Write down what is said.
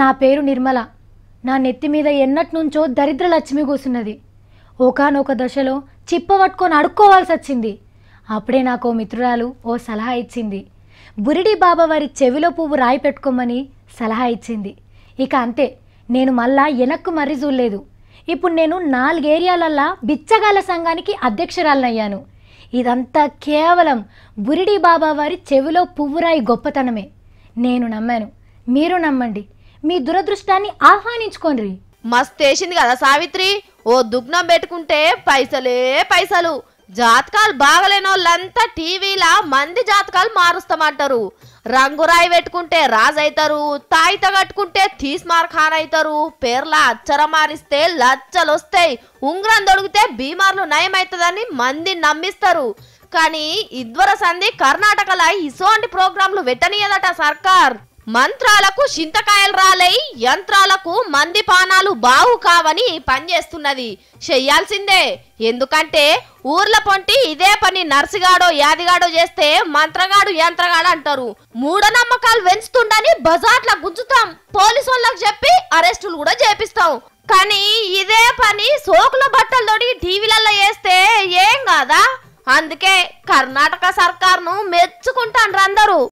నా పేరు నిర్మల నా నెత్తి మీద ఎన్నట్నుంచో దరిద్ర లక్ష్మి కూసున్నది ఒకనొక దశలో చిప్పవట్టుకొని అడుక్కోవాల్సి వచ్చింది అప్పుడే నాకు మిత్రురాలు ఓ సలహా ఇచ్చింది బురిడి బాబా వారి చెవిలో పువ్వు రాయి పెట్టుకోమని సలహా ఇచ్చింది ఇక అంతే నేను మళ్ళా వెనక్కు మర్రి చూడలేదు ఇప్పుడు నేను నాలుగేరియాలల్లా బిచ్చగాల సంఘానికి అధ్యక్షురాలనయ్యాను ఇదంతా కేవలం బురిడి బాబా వారి చెవిలో పువ్వురాయి గొప్పతనమే నేను నమ్మాను మీరు నమ్మండి మీ దురదృష్టాన్ని ఆహ్వానించుకోండి మస్తు వేసింది కదా సావిత్రి ఓ దుగ్నం పెట్టుకుంటే పైసలే పైసలు జాతకాలు బాగలేని వాళ్ళంతా టీవీలా మంది జాతకాలు మారుస్తామంటారు రంగురాయి పెట్టుకుంటే రాజు అవుతారు తాయిత కట్టుకుంటే తీస్మార్ ఖాన్ అవుతారు పేర్ల అచ్చర మారిస్తే లచ్చలు వస్తాయి ఉంగరం దొడిగితే బీమార్లు నయమవుతుందని మంది నమ్మిస్తారు కానీ ఇద్వర సంధి కర్ణాటకలో ఇసోంటి ప్రోగ్రాంలు పెట్టనీయదట సర్కార్ మంత్రాలకు చింతకాయలు రాలై యంత్రాలకు మందిపానాలు బావు కావని పనిచేస్తున్నది చెయ్యాల్సిందే ఎందుకంటే ఊర్ల పొంటి ఇదే పని నర్సిగాడో యాదిగాడో చేస్తే మంత్రగాడు యంత్రగాడు అంటారు మూఢనమ్మకాలు పెంచుతుండని బజార్ల గుంజుతాం పోలీసు వాళ్ళకి చెప్పి అరెస్టులు కూడా చేపిస్తాం కానీ ఇదే పని సోకుల బట్టలతోటి టీవీలలో వేస్తే ఏం కాదా అందుకే కర్ణాటక సర్కార్ను మెచ్చుకుంటాను అందరూ